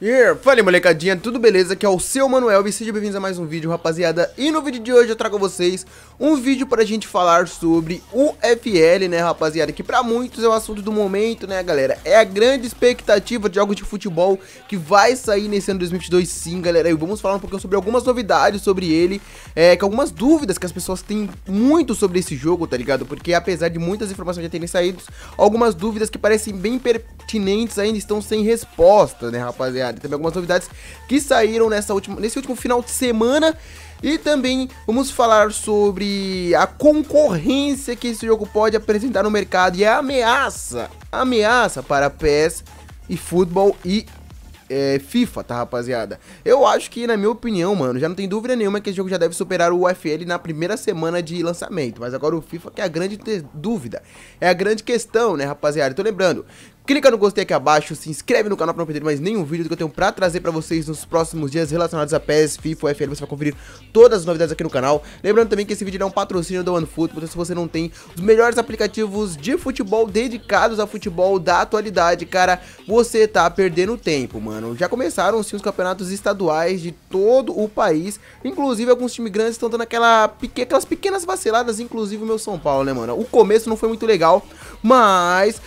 Yeah. Fala molecadinha, tudo beleza? Aqui é o seu Manuel e sejam bem-vindos a mais um vídeo, rapaziada. E no vídeo de hoje eu trago a vocês um vídeo pra gente falar sobre o FL, né, rapaziada? Que pra muitos é o assunto do momento, né, galera? É a grande expectativa de jogos de futebol que vai sair nesse ano 2022 sim, galera. E vamos falar um pouquinho sobre algumas novidades sobre ele, é, que algumas dúvidas que as pessoas têm muito sobre esse jogo, tá ligado? Porque apesar de muitas informações já terem saído, algumas dúvidas que parecem bem pertinentes ainda estão sem resposta, né, rapaziada? também algumas novidades que saíram nessa última, nesse último final de semana. E também vamos falar sobre a concorrência que esse jogo pode apresentar no mercado e a ameaça, ameaça para PES e futebol e é, FIFA, tá, rapaziada? Eu acho que, na minha opinião, mano, já não tem dúvida nenhuma que esse jogo já deve superar o UFL na primeira semana de lançamento. Mas agora o FIFA que é a grande dúvida. É a grande questão, né, rapaziada? Tô lembrando clica no gostei aqui abaixo, se inscreve no canal para não perder mais nenhum vídeo que eu tenho pra trazer pra vocês nos próximos dias relacionados a PES, FIFA, FL, você vai conferir todas as novidades aqui no canal. Lembrando também que esse vídeo é um patrocínio da OneFootball, então se você não tem os melhores aplicativos de futebol dedicados a futebol da atualidade, cara, você tá perdendo tempo, mano. Já começaram sim os campeonatos estaduais de todo o país, inclusive alguns times grandes estão dando aquela aquelas pequenas vaciladas, inclusive o meu São Paulo, né, mano? O começo não foi muito legal, mas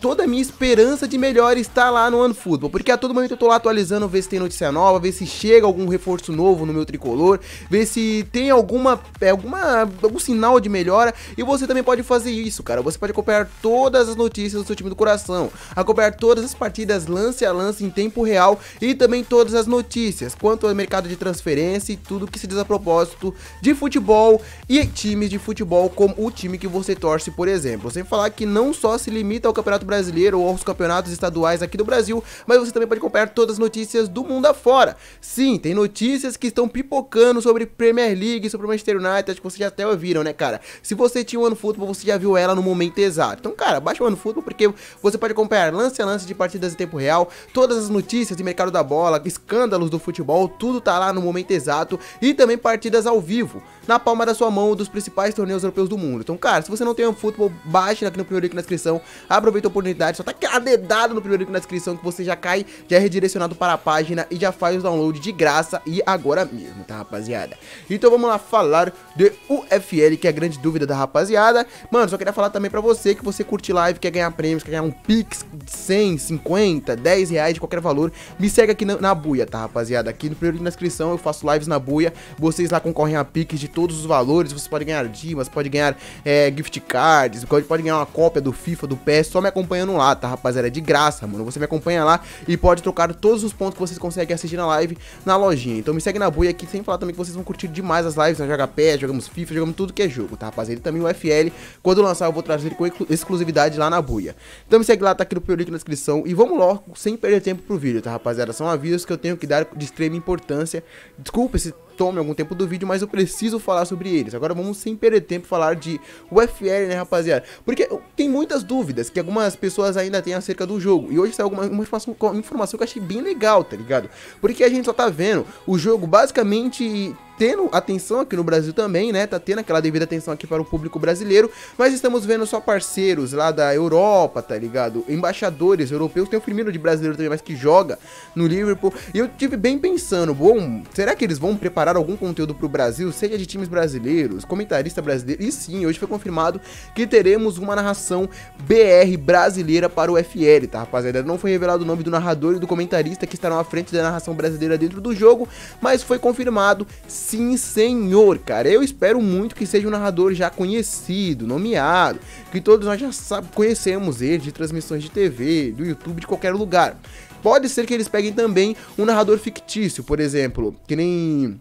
toda a minha esperança de melhor estar lá no OneFootball, porque a todo momento eu tô lá atualizando, ver se tem notícia nova, ver se chega algum reforço novo no meu tricolor, ver se tem alguma, é, alguma algum sinal de melhora, e você também pode fazer isso, cara. Você pode acompanhar todas as notícias do seu time do coração, acompanhar todas as partidas lance a lance em tempo real e também todas as notícias quanto ao mercado de transferência e tudo que se diz a propósito de futebol e times de futebol como o time que você torce, por exemplo. Sem falar que não só se limita ao Campeonato Brasileiro aos campeonatos estaduais aqui do Brasil, mas você também pode acompanhar todas as notícias do mundo afora. Sim, tem notícias que estão pipocando sobre Premier League, sobre Manchester United, que vocês já até ouviram, né, cara? Se você tinha o ano futebol, você já viu ela no momento exato. Então, cara, baixa o ano futebol porque você pode acompanhar lance a lance de partidas em tempo real, todas as notícias de mercado da bola, escândalos do futebol, tudo tá lá no momento exato e também partidas ao vivo, na palma da sua mão dos principais torneios europeus do mundo. Então, cara, se você não tem um futebol, baixe aqui no primeiro link na descrição, aproveita a oportunidade, só tá a dedada no primeiro link na descrição que você já cai, já é redirecionado para a página e já faz o download de graça e agora mesmo, tá rapaziada? Então vamos lá falar de UFL, que é a grande dúvida da rapaziada. Mano, só queria falar também pra você que você curte live, quer ganhar prêmios, quer ganhar um Pix de 100, 50, 10 reais de qualquer valor, me segue aqui na, na buia, tá rapaziada? Aqui no primeiro link na descrição eu faço lives na buia, vocês lá concorrem a Pix de todos os valores, você pode ganhar dimas, pode ganhar é, gift cards, pode, pode ganhar uma cópia do FIFA, do PS, só me acompanhando lá, tá, rapaziada? É de graça, mano. Você me acompanha lá e pode trocar todos os pontos que vocês conseguem assistir na live na lojinha. Então me segue na buia aqui, sem falar também que vocês vão curtir demais as lives. Nós né? jogamos PES, jogamos FIFA, jogamos tudo que é jogo, tá, rapaziada? E também o FL. Quando lançar, eu vou trazer com exclusividade lá na buia. Então me segue lá, tá aqui no primeiro link na descrição. E vamos logo, sem perder tempo pro vídeo, tá, rapaziada? São avisos que eu tenho que dar de extrema importância. Desculpa esse tome algum tempo do vídeo, mas eu preciso falar sobre eles. Agora vamos sem perder tempo falar de UFL, né, rapaziada? Porque tem muitas dúvidas que algumas pessoas ainda têm acerca do jogo. E hoje saiu alguma informação, informação que eu achei bem legal, tá ligado? Porque a gente só tá vendo o jogo basicamente tendo atenção aqui no Brasil também, né? Tá tendo aquela devida atenção aqui para o público brasileiro, mas estamos vendo só parceiros lá da Europa, tá ligado? Embaixadores europeus, tem o Firmino de brasileiro também, mas que joga no Liverpool. E eu tive bem pensando, bom, será que eles vão preparar algum conteúdo pro Brasil, seja de times brasileiros, comentarista brasileiro? E sim, hoje foi confirmado que teremos uma narração BR brasileira para o FL, tá, rapaziada? Não foi revelado o nome do narrador e do comentarista que estarão à frente da narração brasileira dentro do jogo, mas foi confirmado Sim, senhor, cara. Eu espero muito que seja um narrador já conhecido, nomeado, que todos nós já sabe, conhecemos ele de transmissões de TV, do YouTube, de qualquer lugar. Pode ser que eles peguem também um narrador fictício, por exemplo, que nem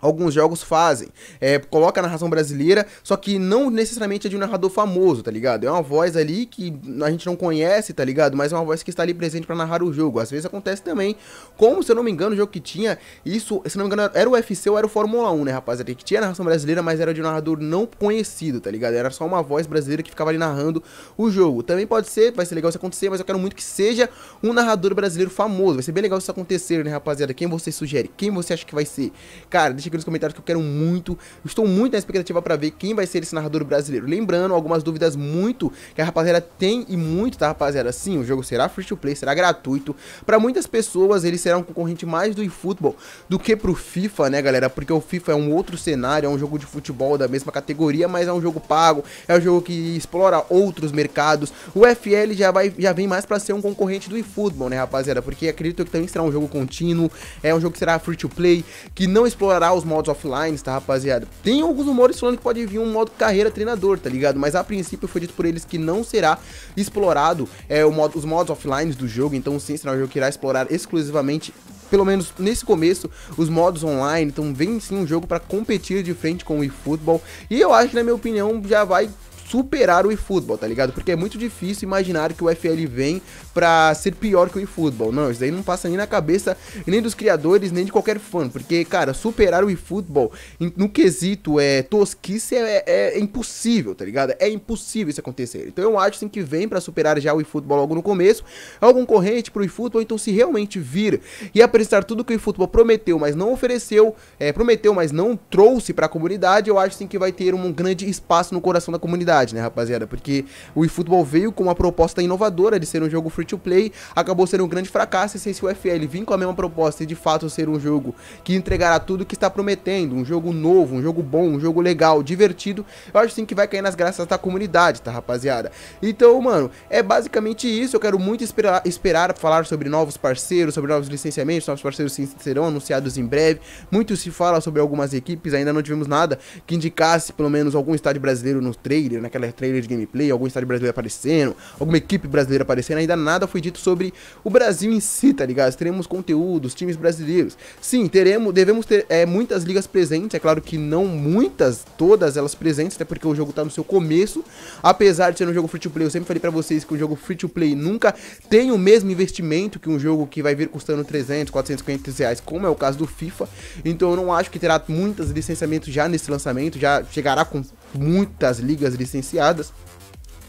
Alguns jogos fazem. É, coloca a narração brasileira, só que não necessariamente é de um narrador famoso, tá ligado? É uma voz ali que a gente não conhece, tá ligado? Mas é uma voz que está ali presente para narrar o jogo. Às vezes acontece também. Como, se eu não me engano, o jogo que tinha, isso, se não me engano, era o UFC ou era o Fórmula 1, né, rapaziada? Que tinha narração brasileira, mas era de um narrador não conhecido, tá ligado? Era só uma voz brasileira que ficava ali narrando o jogo. Também pode ser, vai ser legal isso acontecer, mas eu quero muito que seja um narrador brasileiro famoso. Vai ser bem legal isso acontecer, né, rapaziada? Quem você sugere? Quem você acha que vai ser? Cara, deixa aqui nos comentários que eu quero muito. Estou muito na expectativa para ver quem vai ser esse narrador brasileiro. Lembrando, algumas dúvidas muito que a rapaziada tem e muito, tá, rapaziada? Sim, o jogo será free to play, será gratuito. Para muitas pessoas, ele será um concorrente mais do eFootball do que pro FIFA, né, galera? Porque o FIFA é um outro cenário, é um jogo de futebol da mesma categoria, mas é um jogo pago, é um jogo que explora outros mercados. O FL já vai já vem mais para ser um concorrente do eFootball, né, rapaziada? Porque acredito que também será um jogo contínuo, é um jogo que será free to play, que não explorará os modos offline, tá, rapaziada? Tem alguns rumores falando que pode vir um modo carreira treinador, tá ligado? Mas a princípio foi dito por eles que não será explorado é, modo, os modos offline do jogo, então sim, será um jogo que irá explorar exclusivamente pelo menos nesse começo, os modos online. Então vem sim um jogo para competir de frente com o eFootball. E eu acho que, na minha opinião, já vai superar o eFootball, tá ligado? Porque é muito difícil imaginar que o FL vem pra ser pior que o eFootball. Não, isso daí não passa nem na cabeça nem dos criadores, nem de qualquer fã. Porque, cara, superar o eFootball no quesito é tosquice é, é, é, impossível, tá ligado? É impossível isso acontecer. Então eu acho que vem para superar já o eFootball logo no começo. Algum corrente pro eFootball, então se realmente vir e apresentar tudo que o eFootball prometeu, mas não ofereceu, é, prometeu, mas não trouxe para a comunidade, eu acho sim que vai ter um grande espaço no coração da comunidade verdade, né, rapaziada? Porque o eFootball veio com uma proposta inovadora de ser um jogo free to play, acabou sendo um grande fracasso, e se esse UFL vir com a mesma proposta e de fato ser um jogo que entregará tudo que está prometendo, um jogo novo, um jogo bom, um jogo legal, divertido, eu acho sim que vai cair nas graças da comunidade, tá, rapaziada? Então, mano, é basicamente isso. Eu quero muito esperar, esperar falar sobre novos parceiros, sobre novos licenciamentos, novos parceiros serão anunciados em breve. Muito se fala sobre algumas equipes, ainda não tivemos nada que indicasse pelo menos algum estádio brasileiro no trailer, né? naquela trailer de gameplay, algum estádio brasileiro aparecendo, alguma equipe brasileira aparecendo, ainda nada foi dito sobre o Brasil em si, tá ligado? Teremos conteúdos, times brasileiros. Sim, teremos, devemos ter é, muitas ligas presentes, é claro que não muitas, todas elas presentes, até né? porque o jogo tá no seu começo, apesar de ser um jogo free to play, eu sempre falei para vocês que o jogo free to play nunca tem o mesmo investimento que um jogo que vai vir custando 300, 450 reais, como é o caso do FIFA, então eu não acho que terá muitas licenciamentos já nesse lançamento, já chegará com muitas ligas licenciadas.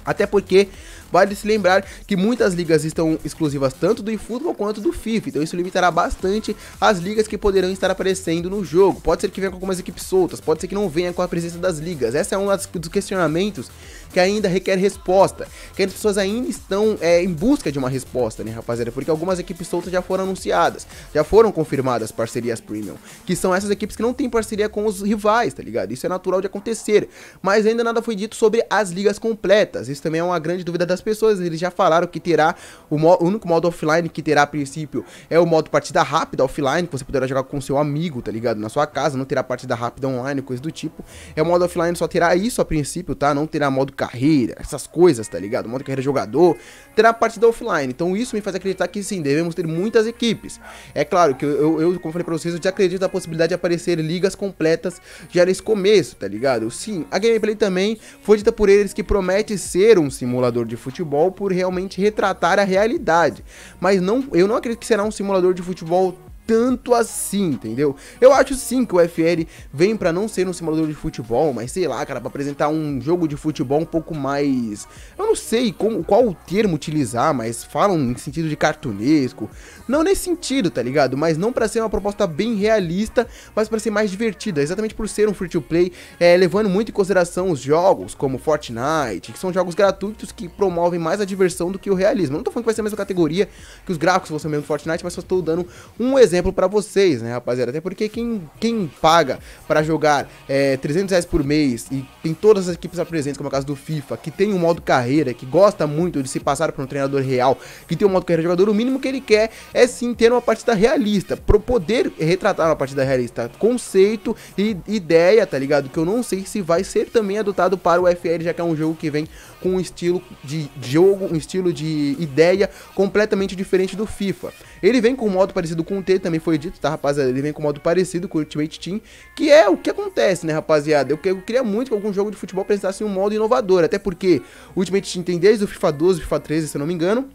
Até porque Vale se lembrar que muitas ligas estão exclusivas tanto do eFootball quanto do FIFA, então isso limitará bastante as ligas que poderão estar aparecendo no jogo. Pode ser que venha com algumas equipes soltas, pode ser que não venha com a presença das ligas. Essa é um dos questionamentos que ainda requer resposta, que as pessoas ainda estão é, em busca de uma resposta, né, rapaziada? Porque algumas equipes soltas já foram anunciadas, já foram confirmadas parcerias premium, que são essas equipes que não têm parceria com os rivais, tá ligado? Isso é natural de acontecer, mas ainda nada foi dito sobre as ligas completas. Isso também é uma grande dúvida das das pessoas. Eles já falaram que terá o, mo o único modo offline que terá a princípio é o modo partida rápida offline, que você poderá jogar com seu amigo, tá ligado? Na sua casa, não terá partida rápida online, coisa do tipo. É o modo offline só terá isso a princípio, tá? Não terá modo carreira, essas coisas, tá ligado? modo carreira jogador, terá partida offline. Então isso me faz acreditar que sim, devemos ter muitas equipes. É claro que eu, eu como falei pra vocês, eu já acredito na possibilidade de aparecer ligas completas já nesse começo, tá ligado? Sim, a gameplay também foi dita por eles que promete ser um simulador de futebol futebol por realmente retratar a realidade. Mas não, eu não acredito que será um simulador de futebol tanto assim, entendeu? Eu acho sim que o FL vem para não ser um simulador de futebol, mas sei lá, cara, para apresentar um jogo de futebol um pouco mais, eu não sei como, qual o termo utilizar, mas falam em sentido de cartunesco. Não nesse sentido, tá ligado? Mas não para ser uma proposta bem realista, mas para ser mais divertida, exatamente por ser um free to play, é, levando muito em consideração os jogos como Fortnite, que são jogos gratuitos que promovem mais a diversão do que o realismo. Eu não tô falando que vai ser a mesma categoria que os gráficos vão ser mesmo Fortnite, mas só estou dando um exemplo exemplo para vocês, né, rapaziada? Até porque quem, quem paga para jogar é, 300 reais por mês e tem todas as equipes presentes, como é o caso do FIFA, que tem um modo carreira, que gosta muito de se passar por um treinador real, que tem um modo carreira jogador, o mínimo que ele quer é sim ter uma partida realista, para poder retratar uma partida realista, conceito e ideia, tá ligado? Que eu não sei se vai ser também adotado para o FL, já que é um jogo que vem com um estilo de jogo, um estilo de ideia completamente diferente do FIFA. Ele vem com um modo parecido com o T, também foi dito, tá, rapaziada? Ele vem com um modo parecido com o Ultimate Team, que é o que acontece, né, rapaziada? Eu, eu queria muito que algum jogo de futebol apresentasse um modo inovador, até porque o Ultimate Team tem desde o FIFA 12, FIFA 13, se eu não me engano,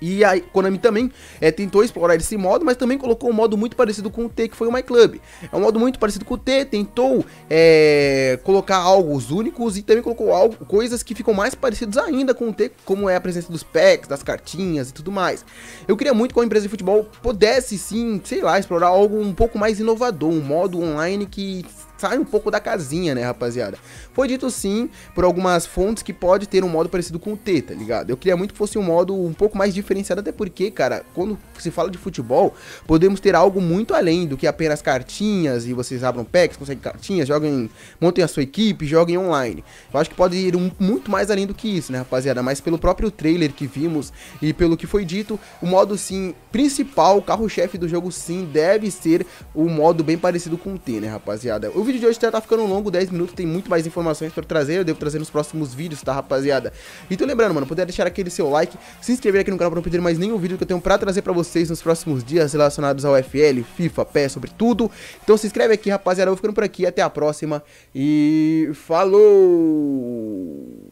e a Konami também é, tentou explorar esse modo, mas também colocou um modo muito parecido com o T, que foi o My Club. É um modo muito parecido com o T, tentou é, colocar algos únicos e também colocou algo, coisas que ficam mais parecidos ainda com o T, como é a presença dos packs, das cartinhas e tudo mais. Eu queria muito que a empresa de futebol pudesse sim, sei lá, explorar algo um pouco mais inovador, um modo online que sai um pouco da casinha, né, rapaziada? Foi dito sim por algumas fontes que pode ter um modo parecido com o T, tá ligado? Eu queria muito que fosse um modo um pouco mais diferenciado, até porque, cara, quando se fala de futebol, podemos ter algo muito além do que apenas cartinhas e vocês abram packs, conseguem cartinhas, joguem, montem a sua equipe, joguem online. Eu acho que pode ir um, muito mais além do que isso, né, rapaziada? Mas pelo próprio trailer que vimos e pelo que foi dito, o modo sim principal, o carro-chefe do jogo sim, deve ser o um modo bem parecido com o T, né, rapaziada? Eu vi vídeo de hoje já tá, tá ficando longo, 10 minutos, tem muito mais informações pra trazer, eu devo trazer nos próximos vídeos, tá, rapaziada? Então lembrando, mano, puder deixar aquele seu like, se inscrever aqui no canal pra não perder mais nenhum vídeo que eu tenho pra trazer pra vocês nos próximos dias relacionados ao FL, FIFA, pé, sobre tudo. Então se inscreve aqui, rapaziada, eu vou ficando por aqui, até a próxima e falou!